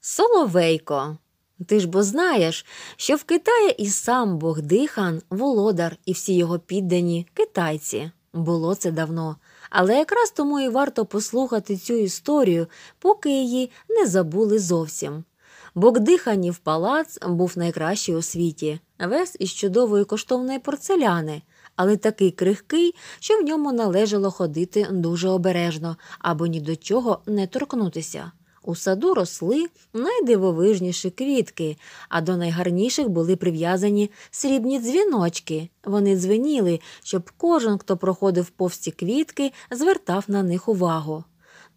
Соловейко, ти ж бо знаєш, що в Китаї і сам Бог Дихан, володар і всі його піддані китайці. Було це давно. Але якраз тому і варто послухати цю історію, поки її не забули зовсім. Богдиханів палац був найкращий у світі, весь із чудової коштовної порцеляни, але такий крихкий, що в ньому належало ходити дуже обережно або ні до чого не торкнутися. У саду росли найдивовижніші квітки, а до найгарніших були прив'язані срібні дзвіночки. Вони дзвеніли, щоб кожен, хто проходив повсті квітки, звертав на них увагу.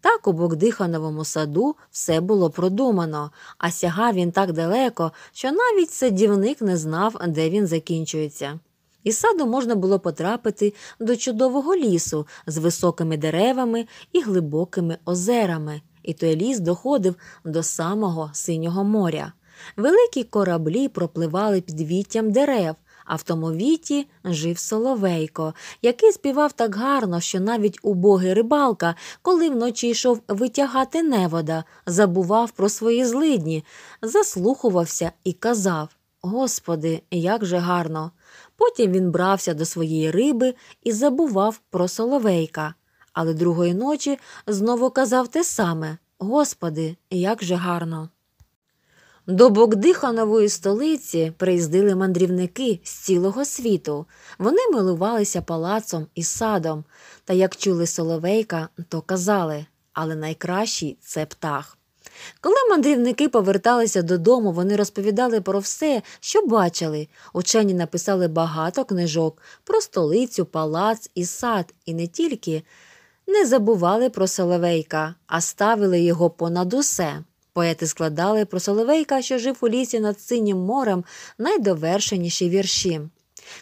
Так у Богдихановому саду все було продумано, а сягав він так далеко, що навіть садівник не знав, де він закінчується. Із саду можна було потрапити до чудового лісу з високими деревами і глибокими озерами і той ліс доходив до самого синього моря. Великі кораблі пропливали під віттям дерев, а в тому віті жив Соловейко, який співав так гарно, що навіть убогий рибалка, коли вночі йшов витягати невода, забував про свої злидні, заслухувався і казав Господи, як же гарно! Потім він брався до своєї риби і забував про соловейка але другої ночі знову казав те саме Господи, як же гарно. До Богдиханової столиці приїздили мандрівники з цілого світу. Вони милувалися палацом і садом, та як чули Соловейка, то казали але найкращий це птах. Коли мандрівники поверталися додому, вони розповідали про все, що бачили. Учені написали багато книжок про столицю, палац і сад, і не тільки не забували про Соловейка, а ставили його понад усе. Поети складали про Соловейка, що жив у лісі над синім морем, найдовершеніші вірші.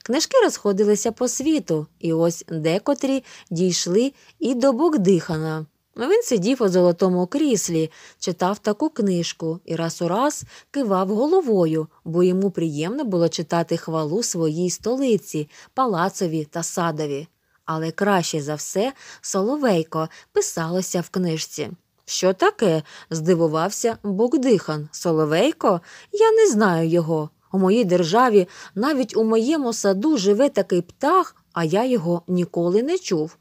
Книжки розходилися по світу, і ось декотрі дійшли і до Богдихана. Він сидів у золотому кріслі, читав таку книжку і раз у раз кивав головою, бо йому приємно було читати хвалу своїй столиці, палацові та садові але краще за все Соловейко писалося в книжці. Що таке? здивувався Богдихан. Соловейко? Я не знаю його. У моїй державі навіть у моєму саду живе такий птах, а я його ніколи не чув.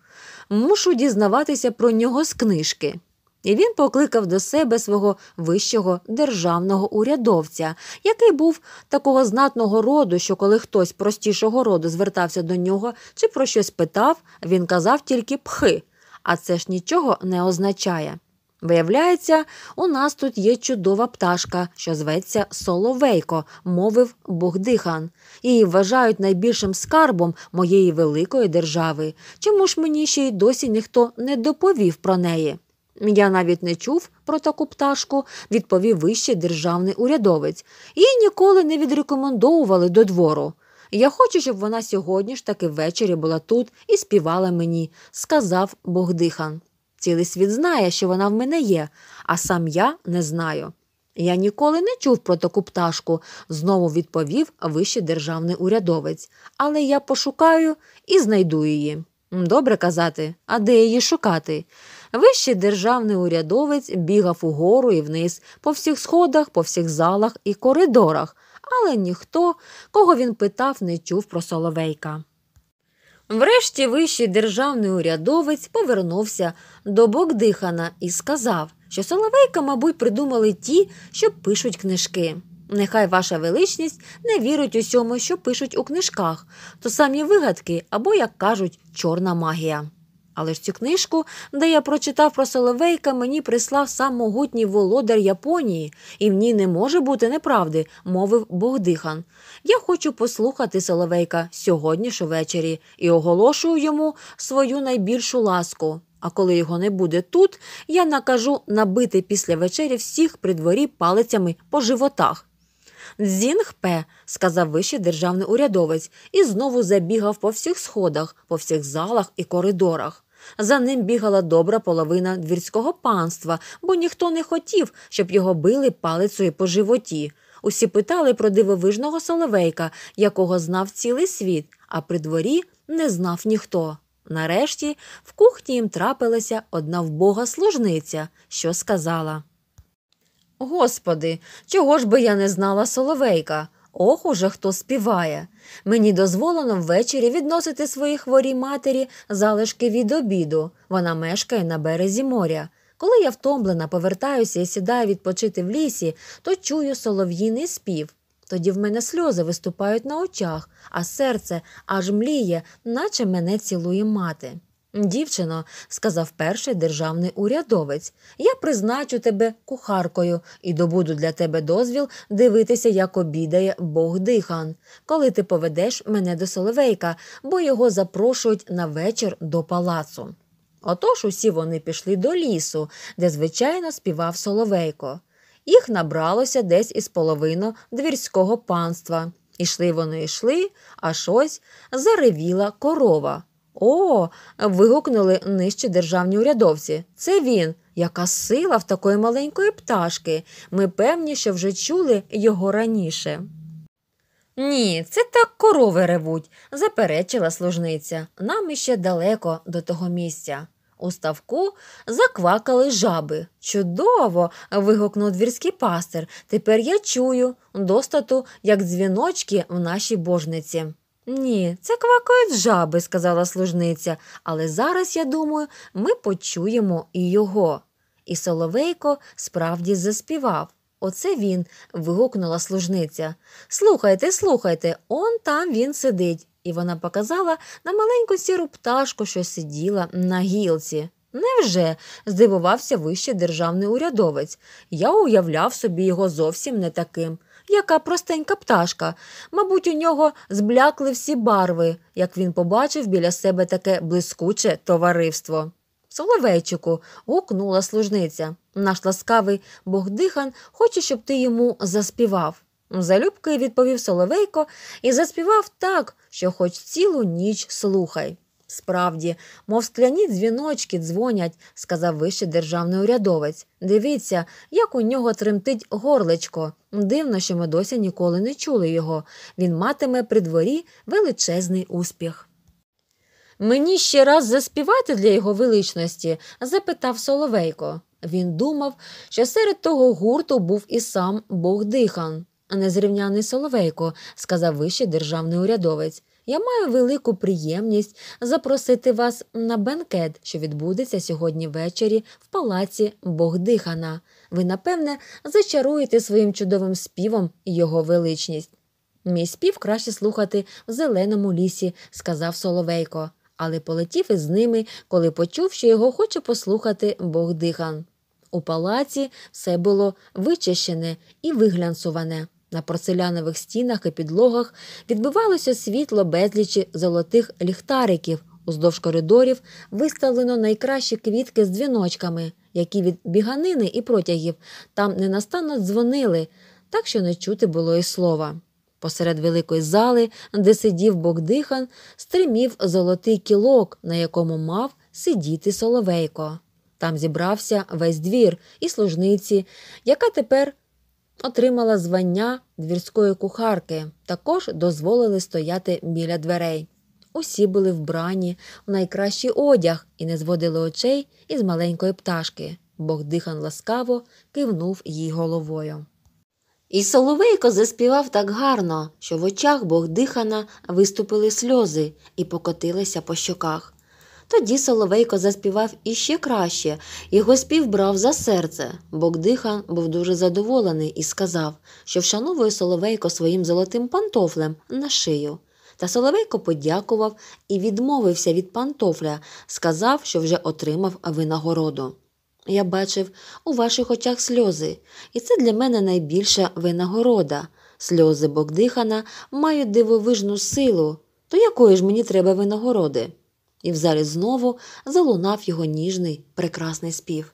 Мушу дізнаватися про нього з книжки. І він покликав до себе свого вищого державного урядовця, який був такого знатного роду, що коли хтось простішого роду звертався до нього чи про щось питав, він казав тільки пхи, а це ж нічого не означає. Виявляється, у нас тут є чудова пташка, що зветься Соловейко, мовив Богдихан. Її вважають найбільшим скарбом моєї великої держави. Чому ж мені ще й досі ніхто не доповів про неї? Я навіть не чув про таку пташку, відповів вищий державний урядовець. Її ніколи не відрекомендовували до двору. Я хочу, щоб вона сьогодні ж таки ввечері була тут і співала мені, сказав Богдихан. Цілий світ знає, що вона в мене є, а сам я не знаю. Я ніколи не чув про таку пташку, знову відповів вищий державний урядовець, але я пошукаю і знайду її. Добре казати, а де її шукати? Вищий державний урядовець бігав угору і вниз, по всіх сходах, по всіх залах і коридорах, але ніхто, кого він питав, не чув про Соловейка. Врешті вищий державний урядовець повернувся до Богдихана і сказав, що Соловейка, мабуть, придумали ті, що пишуть книжки. Нехай ваша величність не вірить усьому, що пишуть у книжках, то самі вигадки або, як кажуть, чорна магія. Але ж цю книжку, де я прочитав про Соловейка, мені прислав сам могутній володар Японії, і в ній не може бути неправди, мовив Богдихан. Я хочу послухати Соловейка сьогодні ж увечері і оголошую йому свою найбільшу ласку. А коли його не буде тут, я накажу набити після вечері всіх при дворі палицями по животах. Дзінг П, сказав вищий державний урядовець, і знову забігав по всіх сходах, по всіх залах і коридорах. За ним бігала добра половина двірського панства, бо ніхто не хотів, щоб його били палицею по животі. Усі питали про дивовижного соловейка, якого знав цілий світ, а при дворі не знав ніхто. Нарешті в кухні їм трапилася одна вбога служниця, що сказала: Господи, чого ж би я не знала соловейка? Ох, уже хто співає. Мені дозволено ввечері відносити своїй хворій матері залишки від обіду. Вона мешкає на березі моря. Коли я втомлена повертаюся і сідаю відпочити в лісі, то чую солов'їний спів. Тоді в мене сльози виступають на очах, а серце аж мліє, наче мене цілує мати. Дівчино, сказав перший державний урядовець, я призначу тебе кухаркою і добуду для тебе дозвіл дивитися, як обідає Бог дихан, коли ти поведеш мене до Соловейка, бо його запрошують на вечір до палацу. Отож усі вони пішли до лісу, де, звичайно, співав Соловейко. Їх набралося десь із половину двірського панства. Ішли вони йшли, аж ось заревіла корова. О. вигукнули нижче державні урядовці. Це він. Яка сила в такої маленької пташки. Ми певні, що вже чули його раніше. Ні, це так корови ревуть, заперечила служниця. Нам іще далеко до того місця. У ставку заквакали жаби. Чудово. вигукнув двірський пастир. Тепер я чую достату, як дзвіночки в нашій божниці. Ні, це квакають жаби, сказала служниця, але зараз, я думаю, ми почуємо і його. І Соловейко справді заспівав. Оце він. вигукнула служниця. Слухайте, слухайте, он там він сидить. І вона показала на маленьку сіру пташку, що сиділа на гілці. Невже? здивувався вищий державний урядовець. Я уявляв собі його зовсім не таким. Яка простенька пташка. Мабуть, у нього зблякли всі барви, як він побачив біля себе таке блискуче товариство. Соловейчику, гукнула служниця. Наш ласкавий Богдихан хоче, щоб ти йому заспівав. Залюбки відповів Соловейко і заспівав так, що хоч цілу ніч слухай. Справді, мов скляні дзвіночки дзвонять, сказав вищий державний урядовець. Дивіться, як у нього тремтить горлечко. Дивно, що ми досі ніколи не чули його. Він матиме при дворі величезний успіх. Мені ще раз заспівати для його величності? запитав Соловейко. Він думав, що серед того гурту був і сам Бог дихан. Незрівняний Соловейко, сказав вищий державний урядовець. Я маю велику приємність запросити вас на бенкет, що відбудеться сьогодні ввечері в палаці Богдихана. Ви, напевне, зачаруєте своїм чудовим співом його величність. Мій спів краще слухати в зеленому лісі, сказав Соловейко, але полетів із ними, коли почув, що його хоче послухати Богдихан. У палаці все було вичищене і виглянсуване. На порцелянових стінах і підлогах відбивалося світло безлічі золотих ліхтариків. Уздовж коридорів виставлено найкращі квітки з дзвіночками, які від біганини і протягів там ненастанно дзвонили, так що не чути було і слова. Посеред великої зали, де сидів Богдихан, стримів золотий кілок, на якому мав сидіти соловейко. Там зібрався весь двір і служниці, яка тепер отримала звання двірської кухарки, також дозволили стояти біля дверей. Усі були вбрані в найкращий одяг і не зводили очей із маленької пташки. Богдихан ласкаво кивнув їй головою. І Соловейко заспівав так гарно, що в очах Богдихана виступили сльози і покотилися по щоках. Тоді Соловейко заспівав іще краще, його спів брав за серце. Богдиха був дуже задоволений і сказав, що вшановує Соловейко своїм золотим пантофлем на шию. Та Соловейко подякував і відмовився від пантофля, сказав, що вже отримав винагороду. Я бачив у ваших очах сльози, і це для мене найбільша винагорода. Сльози Богдихана мають дивовижну силу. То якої ж мені треба винагороди? і в залі знову залунав його ніжний, прекрасний спів.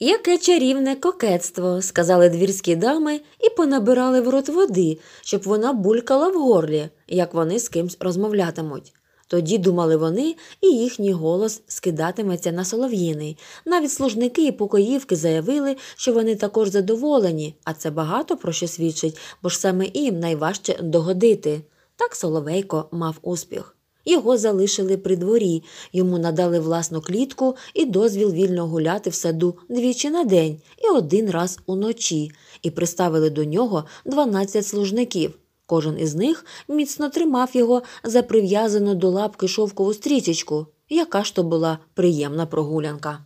Яке чарівне кокетство, сказали двірські дами і понабирали в рот води, щоб вона булькала в горлі, як вони з кимсь розмовлятимуть. Тоді думали вони, і їхній голос скидатиметься на солов'їний. Навіть служники і покоївки заявили, що вони також задоволені, а це багато про що свідчить, бо ж саме їм найважче догодити. Так Соловейко мав успіх його залишили при дворі, йому надали власну клітку і дозвіл вільно гуляти в саду двічі на день і один раз уночі, і приставили до нього 12 служників. Кожен із них міцно тримав його за прив'язану до лапки шовкову стрічечку, яка ж то була приємна прогулянка.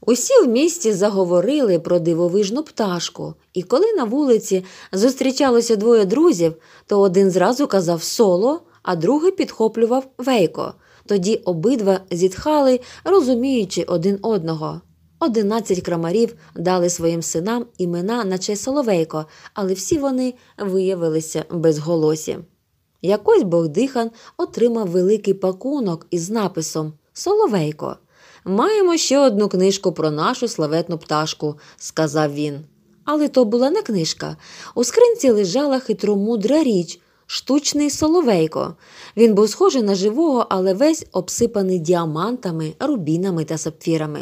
Усі в місті заговорили про дивовижну пташку, і коли на вулиці зустрічалося двоє друзів, то один зразу казав соло, а другий підхоплював Вейко. Тоді обидва зітхали, розуміючи один одного. Одинадцять крамарів дали своїм синам імена, на честь Соловейко, але всі вони виявилися безголосі. Якось Богдихан отримав великий пакунок із написом Соловейко. Маємо ще одну книжку про нашу славетну пташку, сказав він. Але то була не книжка. У скринці лежала хитромудра річ, штучний соловейко. Він був схожий на живого, але весь обсипаний діамантами, рубінами та сапфірами.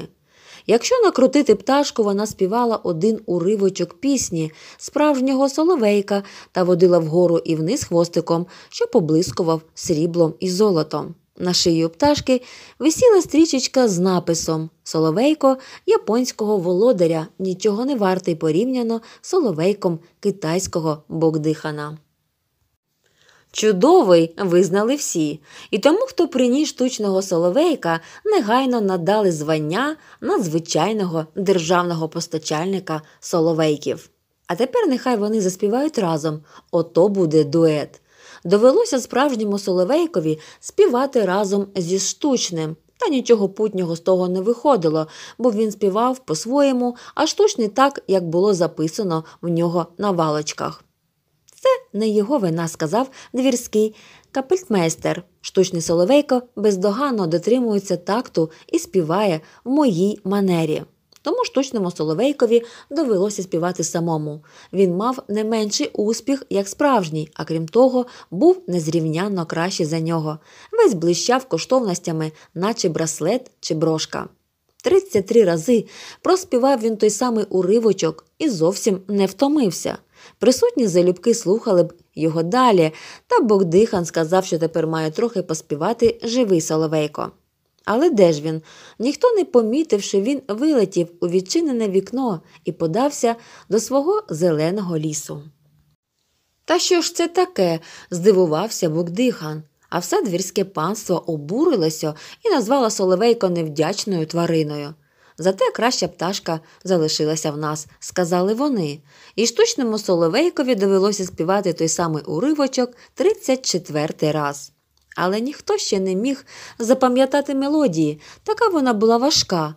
Якщо накрутити пташку, вона співала один уривочок пісні справжнього соловейка та водила вгору і вниз хвостиком, що поблискував сріблом і золотом. На шию пташки висіла стрічечка з написом Соловейко японського володаря нічого не вартий порівняно з соловейком китайського Богдихана. Чудовий визнали всі, і тому, хто приніс штучного соловейка, негайно надали звання надзвичайного державного постачальника соловейків. А тепер нехай вони заспівають разом ото буде дует. Довелося справжньому соловейкові співати разом зі штучним, та нічого путнього з того не виходило, бо він співав по-своєму, а штучний так, як було записано в нього на валочках. Це не його вина, сказав двірський капельтмейстер. Штучний Соловейко бездоганно дотримується такту і співає в моїй манері. Тому штучному Соловейкові довелося співати самому. Він мав не менший успіх, як справжній, а крім того, був незрівнянно кращий за нього. Весь блищав коштовностями, наче браслет чи брошка. 33 рази проспівав він той самий уривочок і зовсім не втомився. Присутні залюбки слухали б його далі, та Богдихан сказав, що тепер має трохи поспівати живий Соловейко. Але де ж він? Ніхто не помітив, що він вилетів у відчинене вікно і подався до свого зеленого лісу. Та що ж це таке? здивувався Богдихан. А все двірське панство обурилося і назвало Соловейко невдячною твариною. Зате краща пташка залишилася в нас, сказали вони, і штучному соловейкові довелося співати той самий уривочок 34 раз. Але ніхто ще не міг запам'ятати мелодії, така вона була важка.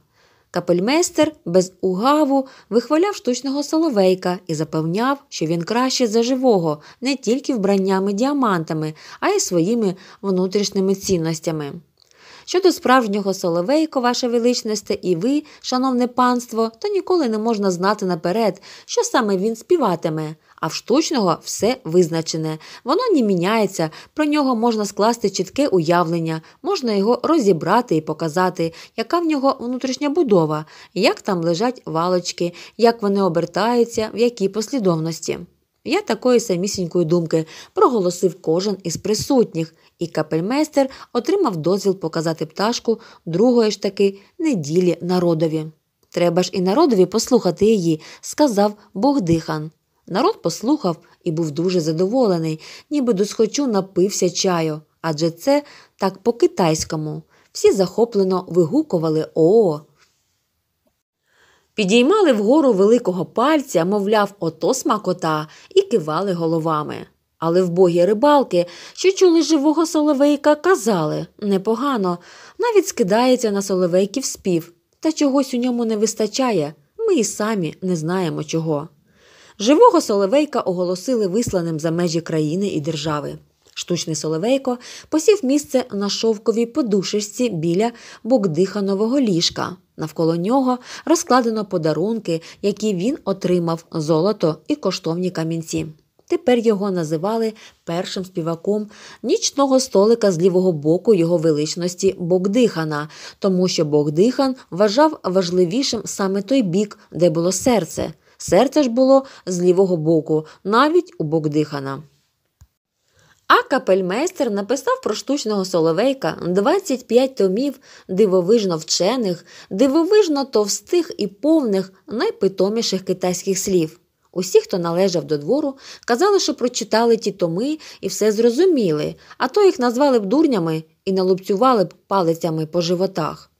Капельмейстер без угаву вихваляв штучного соловейка і запевняв, що він краще за живого не тільки вбраннями діамантами, а й своїми внутрішніми цінностями. Щодо справжнього Соловейко, ваше величність, і ви, шановне панство, то ніколи не можна знати наперед, що саме він співатиме. А в штучного все визначене, воно не міняється, про нього можна скласти чітке уявлення, можна його розібрати і показати, яка в нього внутрішня будова, як там лежать валочки, як вони обертаються, в якій послідовності. Я такої самісінької думки проголосив кожен із присутніх, і капельмейстер отримав дозвіл показати пташку другої ж таки неділі народові. Треба ж і народові послухати її, сказав Богдихан. Народ послухав і був дуже задоволений, ніби досхочу напився чаю, адже це так по-китайському. Всі захоплено вигукували «О-о» підіймали вгору великого пальця, мовляв, ото смакота, і кивали головами. Але вбогі рибалки, що чули живого соловейка, казали непогано, навіть скидається на соловейків спів, та чогось у ньому не вистачає, ми і самі не знаємо чого. Живого соловейка оголосили висланим за межі країни і держави. Штучний Соловейко посів місце на шовковій подушечці біля Богдиханового ліжка. Навколо нього розкладено подарунки, які він отримав золото і коштовні камінці. Тепер його називали першим співаком нічного столика з лівого боку його величності Богдихана, тому що Богдихан вважав важливішим саме той бік, де було серце. Серце ж було з лівого боку, навіть у Богдихана. А капельмейстер написав про штучного соловейка 25 томів дивовижно вчених, дивовижно товстих і повних найпитоміших китайських слів. Усі, хто належав до двору, казали, що прочитали ті томи і все зрозуміли, а то їх назвали б дурнями і налупцювали б палицями по животах.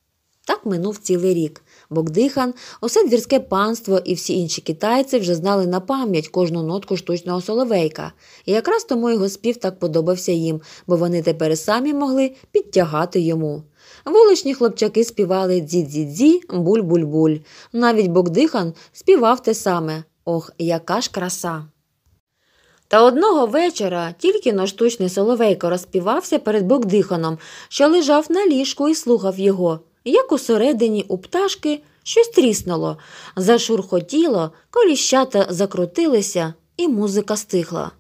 Так минув цілий рік. Богдихан, усе двірське панство і всі інші китайці вже знали на пам'ять кожну нотку штучного соловейка, і якраз тому його спів так подобався їм, бо вони тепер самі могли підтягати йому. Вуличні хлопчаки співали дзі-дзі-дзі, буль-буль-буль. Навіть Богдихан співав те саме Ох, яка ж краса! Та одного вечора тільки но штучний соловейко розпівався перед Богдиханом, що лежав на ліжку і слухав його як усередині у пташки щось тріснуло, зашурхотіло, коліщата закрутилися, і музика стихла.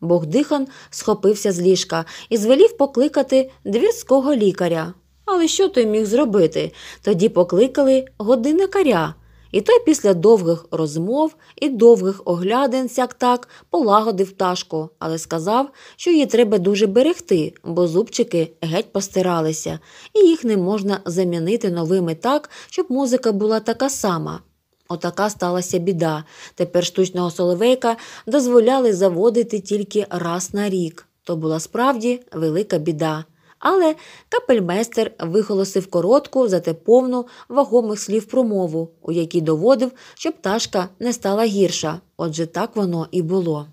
Богдихан схопився з ліжка і звелів покликати двірського лікаря. Але що той міг зробити? Тоді покликали годинникаря, і той після довгих розмов і довгих оглядин сяк так полагодив пташку, але сказав, що її треба дуже берегти, бо зубчики геть постиралися, і їх не можна замінити новими так, щоб музика була така сама. Отака сталася біда. Тепер штучного соловейка дозволяли заводити тільки раз на рік. То була справді велика біда. Але капельмейстер виголосив коротку, зате повну вагомих слів промову, у якій доводив, що пташка не стала гірша, отже так воно і було.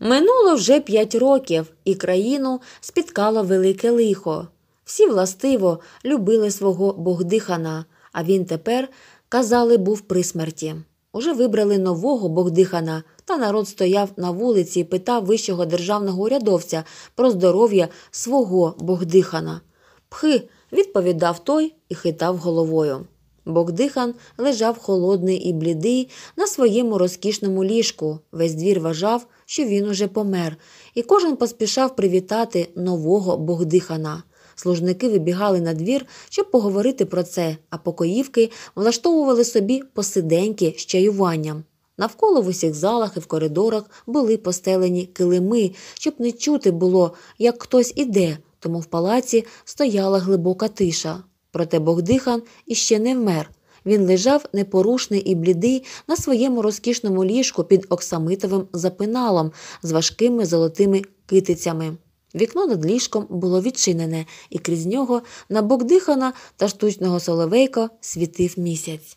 Минуло вже п'ять років, і країну спіткало велике лихо. Всі властиво любили свого Богдихана, а він тепер, казали, був при смерті. Уже вибрали нового Богдихана, та народ стояв на вулиці і питав вищого державного урядовця про здоров'я свого Богдихана. Пхи, відповідав той і хитав головою. Богдихан лежав холодний і блідий на своєму розкішному ліжку. Весь двір вважав, що він уже помер, і кожен поспішав привітати нового Богдихана служники вибігали на двір, щоб поговорити про це, а покоївки влаштовували собі посиденьки з чаюванням. Навколо в усіх залах і в коридорах були постелені килими, щоб не чути було, як хтось іде, тому в палаці стояла глибока тиша. Проте Богдихан іще не вмер. Він лежав непорушний і блідий на своєму розкішному ліжку під оксамитовим запиналом з важкими золотими китицями. Вікно над ліжком було відчинене, і крізь нього на бок дихана та штучного соловейка світив місяць.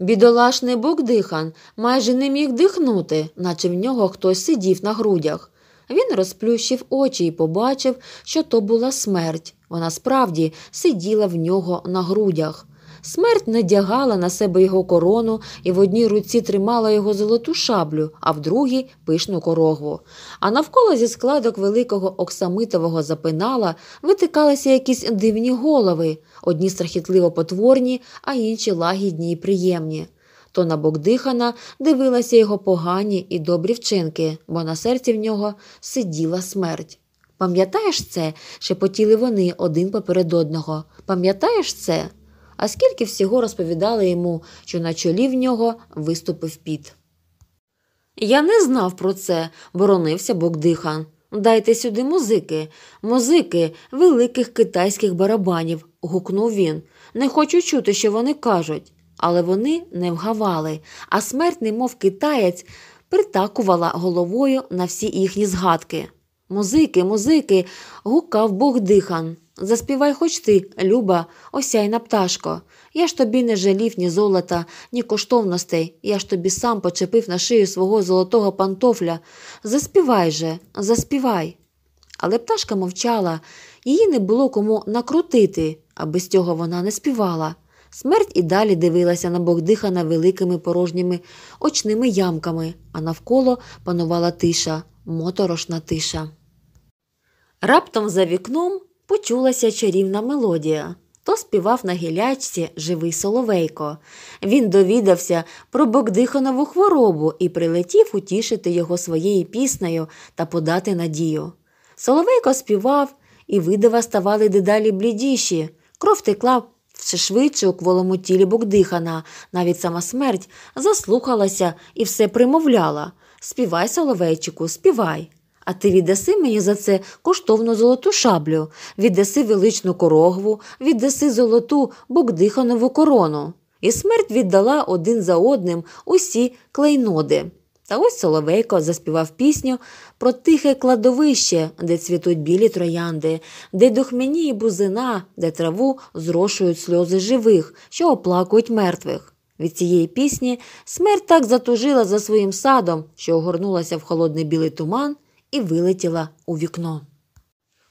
Бідолашний Богдихан майже не міг дихнути, наче в нього хтось сидів на грудях. Він розплющив очі і побачив, що то була смерть. Вона справді сиділа в нього на грудях. Смерть надягала на себе його корону і в одній руці тримала його золоту шаблю, а в другій пишну корогву. А навколо зі складок великого оксамитового запинала витикалися якісь дивні голови, одні страхітливо потворні, а інші лагідні й приємні. То на Богдихана дивилася його погані і добрі вчинки, бо на серці в нього сиділа смерть. Пам'ятаєш це? шепотіли вони один поперед одного. Пам'ятаєш це? а скільки всього розповідали йому, що на чолі в нього виступив піт. Я не знав про це, боронився Богдихан. Дайте сюди музики, музики великих китайських барабанів, гукнув він. Не хочу чути, що вони кажуть. Але вони не вгавали, а смертний, мов китаєць, притакувала головою на всі їхні згадки. Музики, музики, гукав Богдихан. Заспівай хоч ти, люба, осяйна пташко. Я ж тобі не жалів ні золота, ні коштовностей. Я ж тобі сам почепив на шию свого золотого пантофля. Заспівай же, заспівай. Але пташка мовчала, її не було кому накрутити, аби з цього вона не співала. Смерть і далі дивилася на Богдихана великими порожніми очними ямками, а навколо панувала тиша, моторошна тиша. Раптом за вікном почулася чарівна мелодія. То співав на гілячці живий Соловейко. Він довідався про Богдиханову хворобу і прилетів утішити його своєю піснею та подати надію. Соловейко співав, і видива ставали дедалі блідіші. Кров текла все швидше у кволому тілі Богдихана, навіть сама смерть заслухалася і все примовляла. Співай, Соловейчику, співай. А ти віддаси мені за це коштовну золоту шаблю, віддаси величну корогву, віддаси золоту Богдиханову корону. І смерть віддала один за одним усі клейноди. Та ось Соловейко заспівав пісню про тихе кладовище, де цвітуть білі троянди, де і бузина, де траву зрошують сльози живих, що оплакують мертвих. Від цієї пісні смерть так затужила за своїм садом, що огорнулася в холодний білий туман і вилетіла у вікно.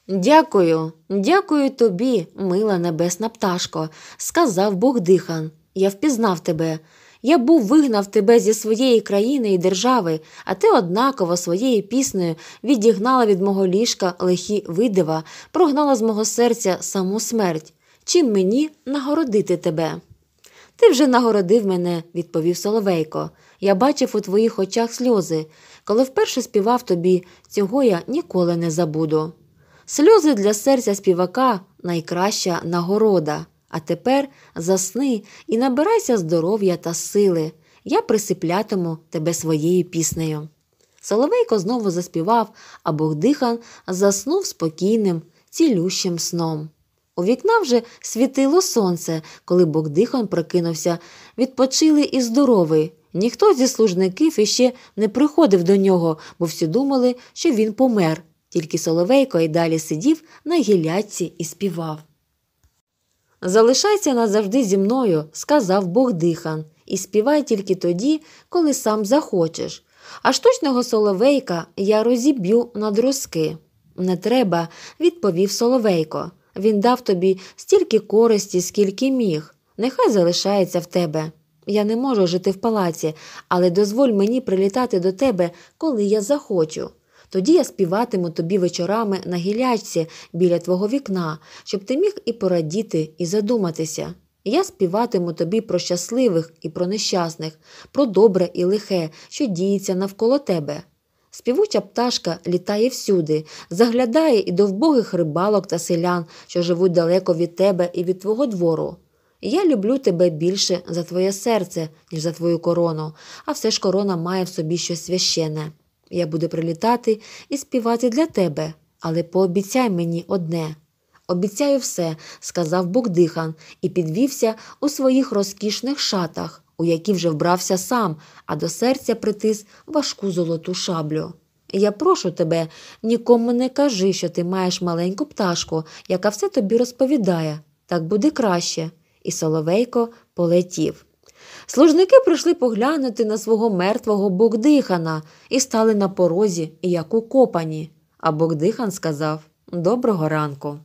Дякую, дякую тобі, мила небесна пташко, сказав Богдихан. Я впізнав тебе. Я був вигнав тебе зі своєї країни і держави, а ти однаково своєю піснею відігнала від мого ліжка лихі видива, прогнала з мого серця саму смерть. Чим мені нагородити тебе? Ти вже нагородив мене, відповів Соловейко. Я бачив у твоїх очах сльози, коли вперше співав тобі, цього я ніколи не забуду. Сльози для серця співака найкраща нагорода. А тепер засни і набирайся здоров'я та сили. Я присиплятиму тебе своєю піснею. Соловейко знову заспівав, а Богдихан заснув спокійним, цілющим сном. У вікна вже світило сонце, коли Богдихан прокинувся, відпочили і здоровий. Ніхто зі служників іще не приходив до нього, бо всі думали, що він помер, тільки Соловейко й далі сидів на гілятці і співав. Залишайся назавжди зі мною, сказав Богдихан, і співай тільки тоді, коли сам захочеш. А штучного соловейка я розіб'ю на друзки. Не треба, відповів Соловейко. Він дав тобі стільки користі, скільки міг. Нехай залишається в тебе. Я не можу жити в палаці, але дозволь мені прилітати до тебе, коли я захочу. Тоді я співатиму тобі вечорами на гілячці біля твого вікна, щоб ти міг і порадіти, і задуматися. Я співатиму тобі про щасливих і про нещасних, про добре і лихе, що діється навколо тебе. Співуча пташка літає всюди, заглядає і до вбогих рибалок та селян, що живуть далеко від тебе і від твого двору. Я люблю тебе більше за твоє серце, ніж за твою корону, а все ж корона має в собі щось священне. Я буду прилітати і співати для тебе, але пообіцяй мені одне. Обіцяю все, сказав Богдихан і підвівся у своїх розкішних шатах, у які вже вбрався сам, а до серця притис важку золоту шаблю. Я прошу тебе, нікому не кажи, що ти маєш маленьку пташку, яка все тобі розповідає. Так буде краще і Соловейко полетів. Служники прийшли поглянути на свого мертвого Богдихана і стали на порозі, як укопані. А Богдихан сказав Доброго ранку.